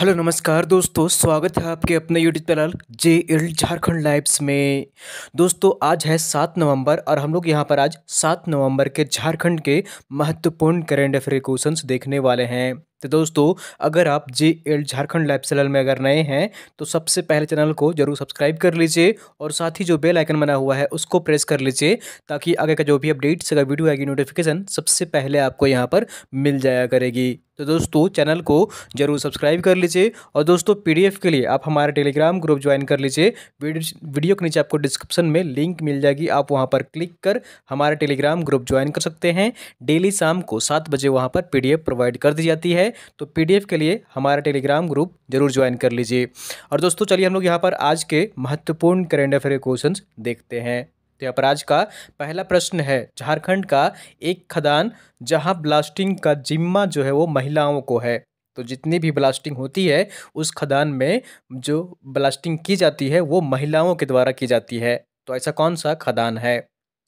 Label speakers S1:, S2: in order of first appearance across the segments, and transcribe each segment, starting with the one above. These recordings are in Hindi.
S1: हेलो नमस्कार दोस्तों स्वागत है आपके अपने YouTube channel J L Jharkhand lives में दोस्तों आज है सात नवंबर और हम लोग यहां पर आज सात नवंबर के झारखंड के महत्वपूर्ण करेंट अफेयर क्वेश्चन देखने वाले हैं तो दोस्तों अगर आप J L Jharkhand live channel में अगर नए हैं तो सबसे पहले चैनल को जरूर सब्सक्राइब कर लीजिए और साथ ही जो बेल आइकन बना हुआ है उसको प्रेस कर लीजिए ताकि आगे का जो भी अपडेट्स अगर वीडियो आएगी नोटिफिकेशन सबसे पहले आपको यहाँ पर मिल जाया करेगी तो दोस्तों चैनल को जरूर सब्सक्राइब कर लीजिए और दोस्तों पीडीएफ के लिए आप हमारा टेलीग्राम ग्रुप ज्वाइन कर लीजिए वीडियो के नीचे आपको डिस्क्रिप्शन में लिंक मिल जाएगी आप वहां पर क्लिक कर हमारा टेलीग्राम ग्रुप ज्वाइन कर सकते हैं डेली शाम को सात बजे वहां पर पीडीएफ प्रोवाइड कर दी जाती है तो पी के लिए हमारा टेलीग्राम ग्रुप जरूर ज्वाइन कर लीजिए और दोस्तों चलिए हम लोग यहाँ पर आज के महत्वपूर्ण करेंट अफेयर क्वेश्चन देखते हैं अपराज का पहला प्रश्न है झारखंड का एक खदान जहां ब्लास्टिंग का जिम्मा जो है वो महिलाओं को है तो जितनी भी ब्लास्टिंग होती है उस खदान में जो ब्लास्टिंग की जाती है वो महिलाओं के द्वारा की जाती है तो ऐसा कौन सा खदान है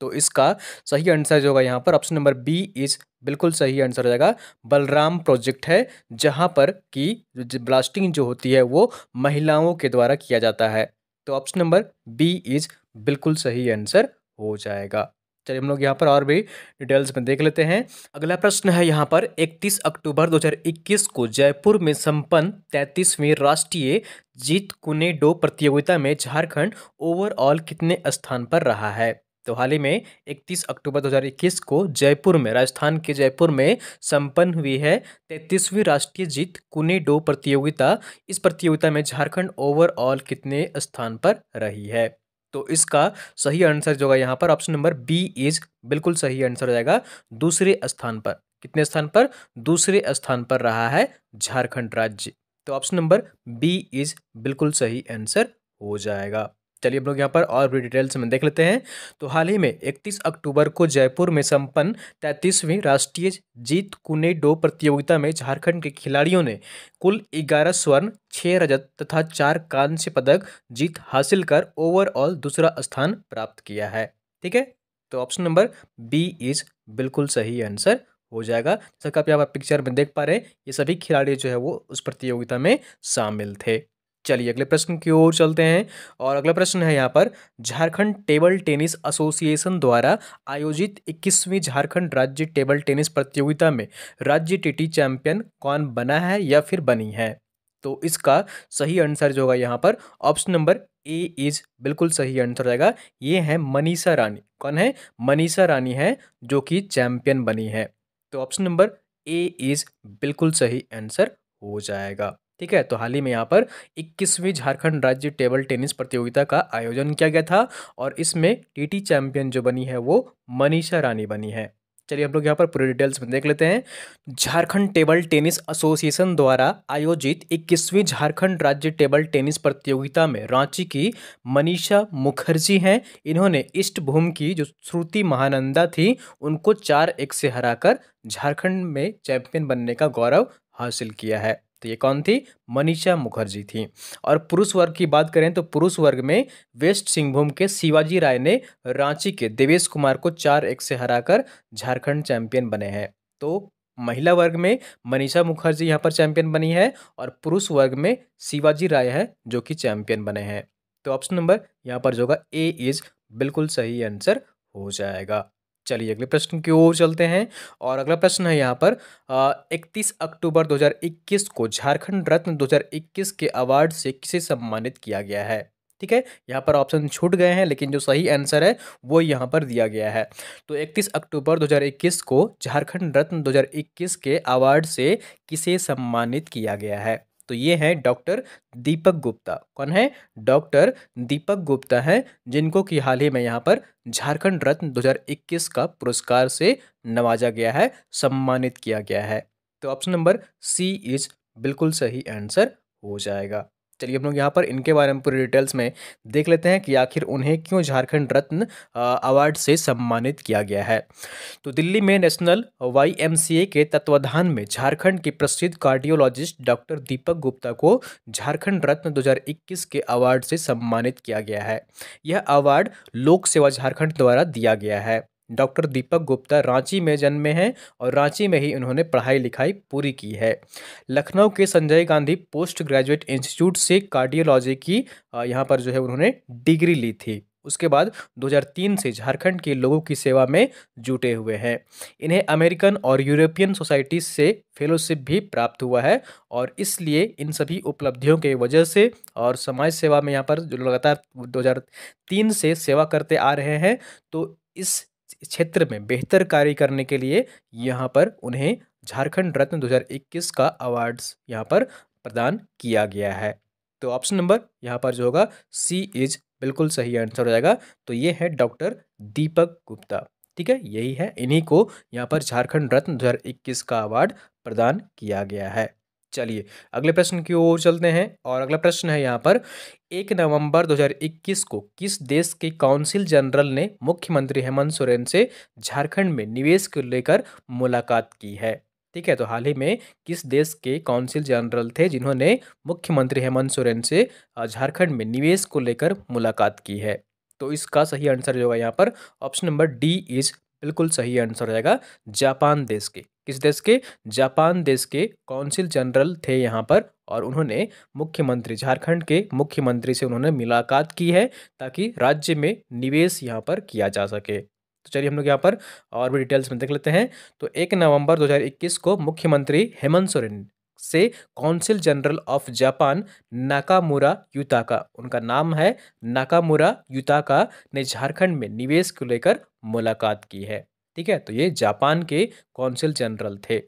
S1: तो इसका सही आंसर जो होगा यहाँ पर ऑप्शन नंबर बी इज बिल्कुल सही आंसर हो जाएगा बलराम प्रोजेक्ट है जहाँ पर की ब्लास्टिंग जो होती है वो महिलाओं के द्वारा किया जाता है तो ऑप्शन नंबर बी इज बिल्कुल सही आंसर हो जाएगा चलिए हम लोग यहाँ पर और भी डिटेल्स में देख लेते हैं अगला प्रश्न है यहाँ पर 31 अक्टूबर 2021 को जयपुर में संपन्न 33वीं राष्ट्रीय जीत कुने डो प्रतियोगिता में झारखंड ओवरऑल कितने स्थान पर रहा है तो हाल ही में 31 अक्टूबर 2021 को जयपुर में राजस्थान के जयपुर में संपन्न हुई है 33वीं राष्ट्रीय जीत कुने डो प्रतियोगिता इस प्रतियोगिता में झारखंड ओवरऑल कितने स्थान पर रही है तो इसका सही आंसर जो है यहाँ पर ऑप्शन नंबर बी इज बिल्कुल सही आंसर हो जाएगा दूसरे स्थान पर कितने स्थान पर दूसरे स्थान पर रहा है झारखंड राज्य तो ऑप्शन नंबर बी इज बिल्कुल सही आंसर हो जाएगा चलिए हम लोग यहाँ पर और भी डिटेल्स में देख लेते हैं तो हाल ही में 31 अक्टूबर को जयपुर में संपन्न तैंतीसवीं राष्ट्रीय जीत कुने डो प्रतियोगिता में झारखंड के खिलाड़ियों ने कुल 11 स्वर्ण छः रजत तथा चार कांस्य पदक जीत हासिल कर ओवरऑल दूसरा स्थान प्राप्त किया है ठीक है तो ऑप्शन नंबर बी इज बिल्कुल सही आंसर हो जाएगा जैसा कि आप पिक्चर में देख पा रहे हैं ये सभी खिलाड़ी जो है वो उस प्रतियोगिता में शामिल थे चलिए अगले प्रश्न की ओर चलते हैं और अगला प्रश्न है यहाँ पर झारखंड टेबल टेनिस एसोसिएशन द्वारा आयोजित 21वीं झारखंड राज्य टेबल टेनिस प्रतियोगिता में राज्य टीटी चैंपियन कौन बना है या फिर बनी है तो इसका सही आंसर जो होगा यहाँ पर ऑप्शन नंबर ए इज बिल्कुल सही आंसर रहेगा ये है मनीषा रानी कौन है मनीषा रानी है जो कि चैंपियन बनी है तो ऑप्शन नंबर ए इज बिल्कुल सही आंसर हो जाएगा ठीक है तो हाल ही में यहाँ पर 21वीं झारखंड राज्य टेबल टेनिस प्रतियोगिता का आयोजन किया गया था और इसमें टीटी चैंपियन जो बनी है वो मनीषा रानी बनी है चलिए हम लोग यहाँ पर पूरी डिटेल्स में देख लेते हैं झारखंड टेबल टेनिस एसोसिएशन द्वारा आयोजित 21वीं झारखंड राज्य टेबल टेनिस प्रतियोगिता में रांची की मनीषा मुखर्जी हैं इन्होंने इष्टभूम की जो श्रुति महानंदा थी उनको चार एक से हराकर झारखंड में चैंपियन बनने का गौरव हासिल किया है तो ये कौन थी मनीषा मुखर्जी थी और पुरुष वर्ग की बात करें तो पुरुष वर्ग में वेस्ट सिंहभूम के शिवाजी राय ने रांची के देवेश कुमार को चार एक से हराकर झारखंड चैंपियन बने हैं तो महिला वर्ग में मनीषा मुखर्जी यहाँ पर चैंपियन बनी है और पुरुष वर्ग में शिवाजी राय है जो कि चैंपियन बने हैं तो ऑप्शन नंबर यहाँ पर जो होगा ए इज़ बिल्कुल सही आंसर हो जाएगा चलिए अगले प्रश्न की ओर चलते हैं और अगला प्रश्न है यहाँ पर इकतीस अक्टूबर 2021 को झारखंड रत्न 2021 के अवार्ड से किसे सम्मानित किया गया है ठीक है यहाँ पर ऑप्शन छूट गए हैं लेकिन जो सही आंसर है वो यहाँ पर दिया गया है तो 31 अक्टूबर 2021 को झारखंड रत्न 2021 के अवार्ड से किसे सम्मानित किया गया है तो ये हैं डॉक्टर दीपक गुप्ता कौन है डॉक्टर दीपक गुप्ता हैं जिनको कि हाल ही में यहाँ पर झारखंड रत्न 2021 का पुरस्कार से नवाजा गया है सम्मानित किया गया है तो ऑप्शन नंबर सी इज बिल्कुल सही आंसर हो जाएगा चलिए हम लोग यहाँ पर इनके बारे में पूरी डिटेल्स में देख लेते हैं कि आखिर उन्हें क्यों झारखंड रत्न अवार्ड से सम्मानित किया गया है तो दिल्ली में नेशनल वाईएमसीए के तत्वाधान में झारखंड के प्रसिद्ध कार्डियोलॉजिस्ट डॉक्टर दीपक गुप्ता को झारखंड रत्न 2021 के अवार्ड से सम्मानित किया गया है यह अवार्ड लोक सेवा झारखंड द्वारा दिया गया है डॉक्टर दीपक गुप्ता रांची में जन्मे हैं और रांची में ही उन्होंने पढ़ाई लिखाई पूरी की है लखनऊ के Sanjay Gandhi post graduate institute से कार्डियोलॉजी की यहाँ पर जो है उन्होंने डिग्री ली थी उसके बाद 2003 से झारखंड के लोगों की सेवा में जुटे हुए हैं इन्हें अमेरिकन और यूरोपियन सोसाइटी से फेलोशिप भी प्राप्त हुआ है और इसलिए इन सभी उपलब्धियों के वजह से और समाज सेवा में यहाँ पर जो लगातार 2003 से सेवा करते आ रहे हैं तो इस क्षेत्र में बेहतर कार्य करने के लिए यहाँ पर उन्हें झारखंड रत्न 2021 का अवार्ड्स यहाँ पर प्रदान किया गया है तो ऑप्शन नंबर यहाँ पर जो होगा सी इज बिल्कुल सही आंसर हो जाएगा तो ये है डॉक्टर दीपक गुप्ता ठीक है यही है इन्हीं को यहाँ पर झारखंड रत्न 2021 का अवार्ड प्रदान किया गया है चलिए अगले प्रश्न की ओर चलते हैं और अगला प्रश्न है यहाँ पर एक नवंबर 2021 को किस देश के काउंसिल जनरल ने मुख्यमंत्री हेमंत सोरेन से झारखंड में निवेश को लेकर मुलाकात की है ठीक है तो हाल ही में किस देश के काउंसिल जनरल थे जिन्होंने मुख्यमंत्री हेमंत सोरेन से झारखंड में निवेश को लेकर मुलाकात की है तो इसका सही आंसर जो होगा यहाँ पर ऑप्शन नंबर डी इज बिल्कुल सही आंसर हो जाएगा जापान देश के किस देश के जापान देश के काउंसिल जनरल थे यहाँ पर और उन्होंने मुख्यमंत्री झारखंड के मुख्यमंत्री से उन्होंने मुलाकात की है ताकि राज्य में निवेश यहाँ पर किया जा सके तो चलिए हम लोग यहाँ पर और भी डिटेल्स में देख लेते हैं तो एक नवंबर 2021 को मुख्यमंत्री हेमंत सोरेन से council general of Japan Nakamura Yutaka उनका नाम है नाकामुरा युताका ने झारखंड में निवेश को लेकर मुलाकात की है ठीक है तो ये जापान के कौंसिल जनरल थे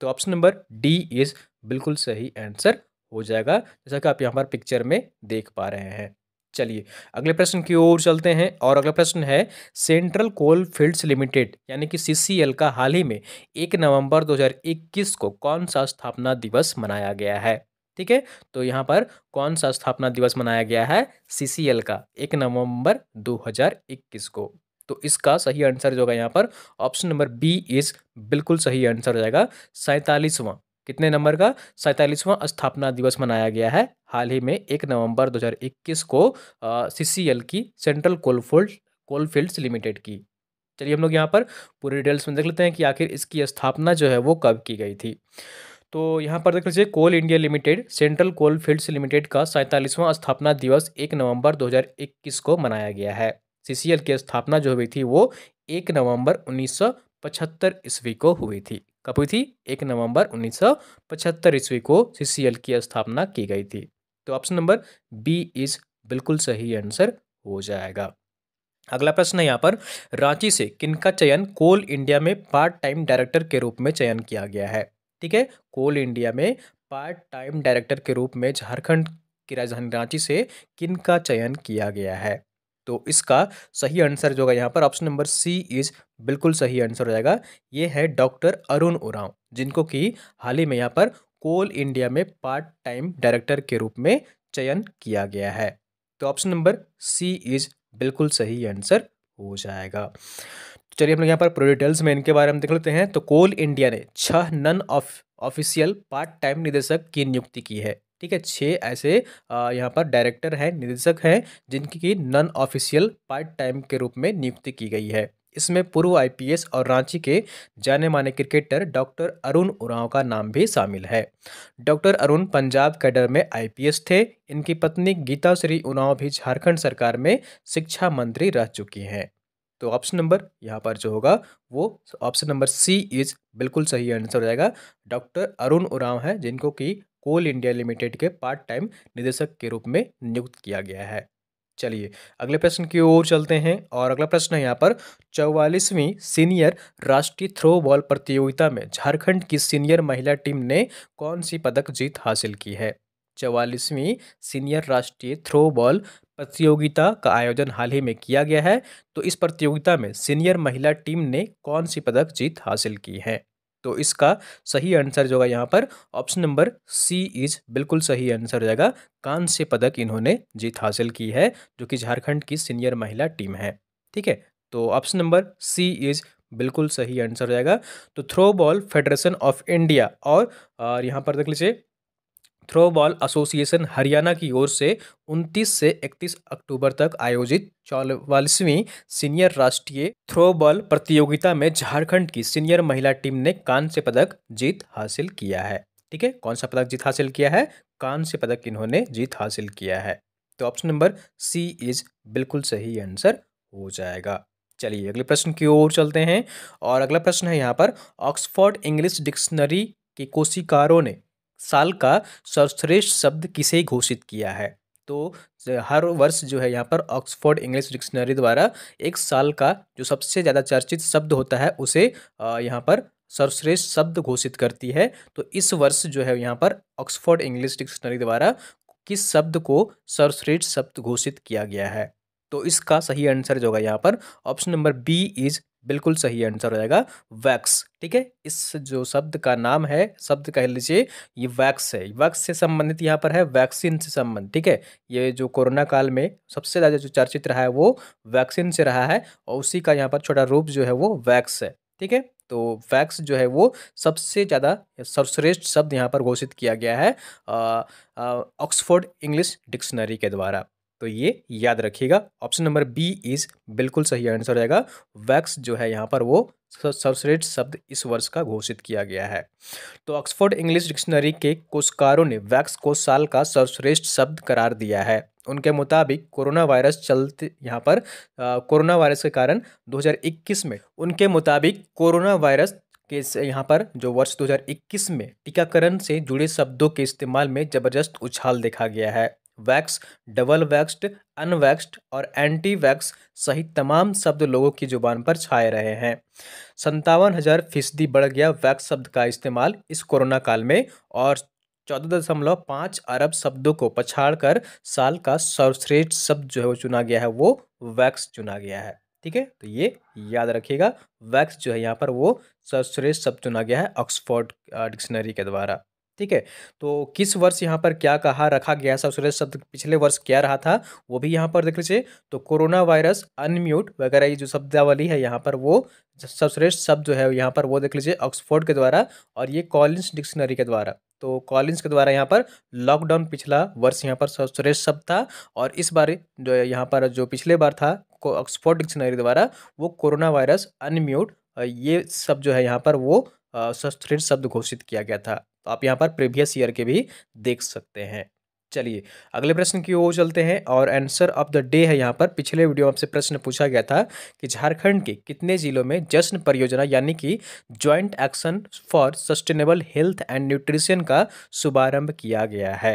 S1: तो ऑप्शन नंबर डी इज बिल्कुल सही आंसर हो जाएगा जैसा कि आप यहाँ पर पिक्चर में देख पा रहे हैं चलिए अगले प्रश्न की ओर चलते हैं और अगला प्रश्न है सेंट्रल कोल फील्ड्स लिमिटेड यानी कि सीसीएल का हाल ही में एक नवंबर 2021 को कौन सा स्थापना दिवस मनाया गया है ठीक है तो यहाँ पर कौन सा स्थापना दिवस मनाया गया है सीसीएल का एक नवंबर 2021 को तो इसका सही आंसर जो होगा यहाँ पर ऑप्शन नंबर बी इज बिल्कुल सही आंसर हो जाएगा सैंतालीसवां कितने नंबर का सैंतालीसवां स्थापना दिवस मनाया गया है हाल ही में एक नवंबर 2021 को एल की सेंट्रल कोलफोल्ड कोलफील्ड्स लिमिटेड की चलिए हम लोग यहाँ पर पूरी डिटेल्स में देख लेते हैं कि आखिर इसकी स्थापना जो है वो कब की गई थी तो यहाँ पर देख लीजिए coal India limited central coalfields limited का सैंतालीसवां स्थापना दिवस एक नवंबर 2021 को मनाया गया है सीसीएल की स्थापना जो हुई थी वो एक नवंबर 1975 ईस्वी को हुई थी कब हुई थी एक नवंबर 1975 ईस्वी को सीसीएल की स्थापना की गई थी तो ऑप्शन नंबर बी इज बिल्कुल सही आंसर हो जाएगा अगला प्रश्न यहाँ पर रांची से किनका चयन कोल इंडिया में पार्ट टाइम डायरेक्टर के रूप में चयन किया गया है ठीक है कोल इंडिया में पार्ट टाइम डायरेक्टर के रूप में झारखंड की राजधानी रांची से किनका चयन किया गया है तो इसका सही आंसर जो होगा यहाँ पर ऑप्शन नंबर सी इज़ बिल्कुल सही आंसर हो जाएगा ये है डॉक्टर अरुण उरांव जिनको कि हाल ही में यहाँ पर कोल इंडिया में पार्ट टाइम डायरेक्टर के रूप में चयन किया गया है तो ऑप्शन नंबर सी इज़ बिल्कुल सही आंसर हो जाएगा चलिए हम लोग यहाँ पर पूरे डिटेल्स में इनके बारे में देख लेते हैं तो कोल इंडिया ने छह none of official part time निदेशक की नियुक्ति की है ठीक है छः ऐसे यहाँ पर डायरेक्टर हैं निदेशक हैं जिनकी की नॉन ऑफिशियल पार्ट टाइम के रूप में नियुक्ति की गई है इसमें पूर्व आईपीएस और रांची के जाने माने क्रिकेटर डॉक्टर अरुण उरांव का नाम भी शामिल है डॉक्टर अरुण पंजाब कैडर में आईपीएस थे इनकी पत्नी गीता श्री उरांव भी झारखंड सरकार में शिक्षा मंत्री रह चुकी हैं तो ऑप्शन नंबर यहाँ पर जो होगा वो ऑप्शन नंबर सी इज बिल्कुल सही आंसर हो जाएगा डॉक्टर अरुण उरांव हैं जिनको कि कोल इंडिया लिमिटेड के पार्ट टाइम निदेशक के रूप में नियुक्त किया गया है चलिए अगले प्रश्न की ओर चलते हैं और अगला प्रश्न है यहाँ पर चौवालीसवीं सीनियर राष्ट्रीय थ्रो बॉल प्रतियोगिता में झारखंड की सीनियर महिला टीम ने कौन सी पदक जीत हासिल की है चौवालीसवीं सीनियर राष्ट्रीय थ्रो बॉल प्रतियोगिता का आयोजन हाल ही में किया गया है तो इस प्रतियोगिता में सीनियर महिला टीम ने कौन सी पदक जीत हासिल की है तो इसका सही आंसर जो होगा यहाँ पर ऑप्शन नंबर सी इज बिल्कुल सही आंसर हो जाएगा कांस्य पदक इन्होंने जीत हासिल की है जो कि झारखंड की सीनियर महिला टीम है ठीक है तो ऑप्शन नंबर सी इज बिल्कुल सही आंसर हो जाएगा तो throw ball federation of India और, और यहाँ पर देख लीजिए थ्रोबॉल एसोसिएशन हरियाणा की ओर से 29 से 31 अक्टूबर तक आयोजित चौवालीसवीं सीनियर राष्ट्रीय थ्रोबॉल प्रतियोगिता में झारखंड की सीनियर महिला टीम ने कांस्य पदक जीत हासिल किया है ठीक है कौन सा पदक जीत हासिल किया है कांस्य पदक इन्होंने जीत हासिल किया है तो ऑप्शन नंबर सी इज बिल्कुल सही आंसर हो जाएगा चलिए अगले प्रश्न की ओर चलते हैं और अगला प्रश्न है यहाँ पर ऑक्सफोर्ड इंग्लिश डिक्शनरी के कोशिकारों ने साल का सर्वश्रेष्ठ शब्द किसे घोषित किया है तो हर वर्ष जो है यहाँ पर ऑक्सफोर्ड इंग्लिश डिक्शनरी द्वारा एक साल का जो सबसे ज़्यादा चर्चित शब्द होता है उसे यहाँ पर सर्वश्रेष्ठ शब्द घोषित करती है तो इस वर्ष जो है यहाँ पर ऑक्सफोर्ड इंग्लिश डिक्शनरी द्वारा किस शब्द को सर्वश्रेष्ठ शब्द घोषित किया गया है तो इसका सही आंसर जो होगा यहाँ पर ऑप्शन नंबर बी इज बिल्कुल सही आंसर हो जाएगा वैक्स ठीक है इस जो शब्द का नाम है शब्द कह लीजिए ये वैक्स है वैक्स से संबंधित यहाँ पर है वैक्सीन से संबंधित ठीक है ये जो कोरोना काल में सबसे ज़्यादा जो चर्चित रहा है वो वैक्सीन से रहा है और उसी का यहाँ पर छोटा रूप जो है वो वैक्स है ठीक है तो वैक्स जो है वो सबसे ज़्यादा सर्वश्रेष्ठ शब्द यहाँ पर घोषित किया गया है ऑक्सफोर्ड इंग्लिश डिक्शनरी के द्वारा तो ये याद रखिएगा ऑप्शन नंबर बी इज बिल्कुल सही आंसर रहेगा वैक्स जो है यहाँ पर वो सर्वश्रेष्ठ शब्द इस वर्ष का घोषित किया गया है तो ऑक्सफोर्ड इंग्लिश डिक्शनरी के कोशकारों ने वैक्स को साल का सर्वश्रेष्ठ शब्द करार दिया है उनके मुताबिक कोरोना वायरस चलते यहाँ पर आ, कोरोना वायरस के कारण 2021 में उनके मुताबिक कोरोना वायरस के यहाँ पर जो वर्ष 2021 में टीकाकरण से जुड़े शब्दों के इस्तेमाल में जबरदस्त उछाल देखा गया है वैक्स डबल वैक्सड अनवैक्सड और एंटी वैक्स सहित तमाम शब्द लोगों की जुबान पर छाए रहे हैं संतावन हज़ार फीसदी बढ़ गया वैक्स शब्द का इस्तेमाल इस कोरोना काल में और चौदह दशमलव पाँच अरब शब्दों को पछाड़ कर साल का सर्वश्रेष्ठ शब्द जो है वो चुना गया है वो वैक्स चुना गया है ठीक है तो ये याद रखिएगा वैक्स जो है यहाँ पर वो सर्वश्रेष्ठ शब्द चुना गया है ऑक्सफोर्ड डिक्शनरी के द्वारा ठीक है तो किस वर्ष यहाँ पर क्या कहा रखा गया सबसे शब्द पिछले वर्ष क्या रहा था वो भी यहाँ पर देख लीजिए तो कोरोना वायरस अनम्यूट वगैरह ये जो शब्दावली है यहाँ पर वो सर्वश्रेष्ठ शब्द जो है यहाँ पर वो देख लीजिए ऑक्सफोर्ड के द्वारा और ये कॉलिंस डिक्शनरी के द्वारा तो कॉलिंस के द्वारा यहाँ पर लॉकडाउन पिछला वर्ष यहाँ पर सर्वश्रेष्ठ शब्द था और इस बार जो यहाँ पर जो पिछले बार था ऑक्सफोर्ड डिक्शनरी द्वारा वो कोरोना वायरस अनम्यूट ये सब जो है यहाँ पर वो सर्वश्रेष्ठ शब्द घोषित किया गया था तो आप यहाँ पर प्रीवियस ईयर के भी देख सकते हैं चलिए अगले प्रश्न की ओर चलते हैं और आंसर ऑफ द डे है यहाँ पर पिछले वीडियो में आपसे प्रश्न पूछा गया था कि झारखंड के कितने जिलों में जश्न परियोजना यानी कि joint action for sustainable health and nutrition का शुभारंभ किया गया है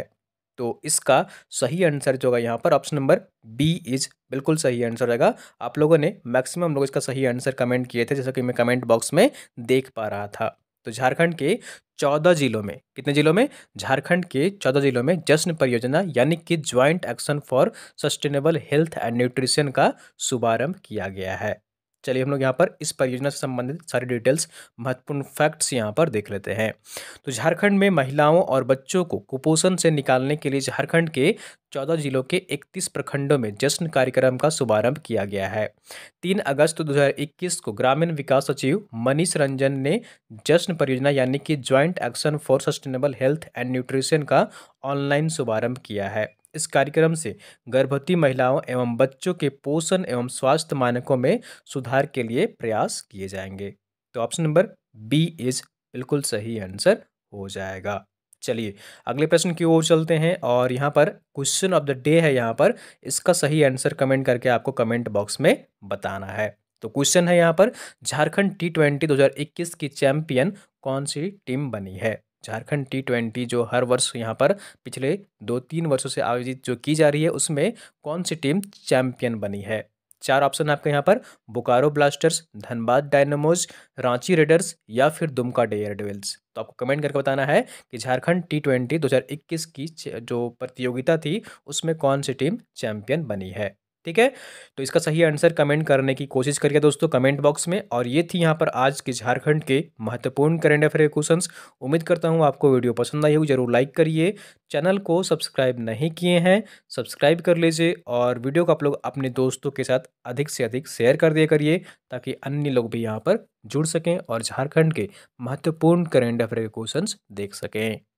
S1: तो इसका सही आंसर जो होगा यहाँ पर ऑप्शन नंबर बी इज बिल्कुल सही आंसर रहेगा आप लोगों ने मैक्सिमम लोग इसका सही आंसर कमेंट किए थे जैसा कि मैं कमेंट बॉक्स में देख पा रहा था तो झारखंड के चौदह जिलों में कितने जिलों में झारखंड के चौदह जिलों में जश्न परियोजना यानी कि joint action for sustainable health and nutrition का शुभारंभ किया गया है चलिए हम लोग यहाँ पर इस परियोजना से संबंधित सारी डिटेल्स महत्वपूर्ण फैक्ट्स यहाँ पर देख लेते हैं तो झारखंड में महिलाओं और बच्चों को कुपोषण से निकालने के लिए झारखंड के चौदह जिलों के इकतीस प्रखंडों में जश्न कार्यक्रम का शुभारंभ किया गया है तीन अगस्त 2021 को ग्रामीण विकास सचिव मनीष रंजन ने जश्न परियोजना यानी कि joint action for sustainable health and nutrition का ऑनलाइन शुभारंभ किया है इस कार्यक्रम से गर्भवती महिलाओं एवं बच्चों के पोषण एवं स्वास्थ्य मानकों में सुधार के लिए प्रयास किए जाएंगे तो ऑप्शन नंबर बी इज बिल्कुल सही आंसर हो जाएगा चलिए अगले प्रश्न की ओर चलते हैं और यहाँ पर क्वेश्चन ऑफ द डे है यहाँ पर इसका सही आंसर कमेंट करके आपको कमेंट बॉक्स में बताना है तो क्वेश्चन है यहाँ पर झारखंड टी ट्वेंटी दो की चैंपियन कौन सी टीम बनी है झारखंड टी ट्वेंटी जो हर वर्ष यहाँ पर पिछले दो तीन वर्षों से आयोजित जो की जा रही है उसमें कौन सी टीम चैंपियन बनी है चार ऑप्शन आपके यहाँ पर Bokaro blasters Dhanbad dynamos Ranchi raiders या फिर दुमका डेयर डेवल्स तो आपको कमेंट करके बताना है कि झारखंड टी ट्वेंटी दो की जो प्रतियोगिता थी उसमें कौन सी टीम चैंपियन बनी है ठीक है तो इसका सही आंसर कमेंट करने की कोशिश करिए दोस्तों कमेंट बॉक्स में और ये थी यहाँ पर आज के झारखंड के महत्वपूर्ण करेंट अफेयर क्वेश्चंस उम्मीद करता हूँ आपको वीडियो पसंद आई हो जरूर लाइक करिए चैनल को सब्सक्राइब नहीं किए हैं सब्सक्राइब कर लीजिए और वीडियो को आप लोग अपने दोस्तों के साथ अधिक से अधिक शेयर कर दिया करिए ताकि अन्य लोग भी यहाँ पर जुड़ सकें और झारखंड के महत्वपूर्ण करेंट अफेयर क्वेश्चन देख सकें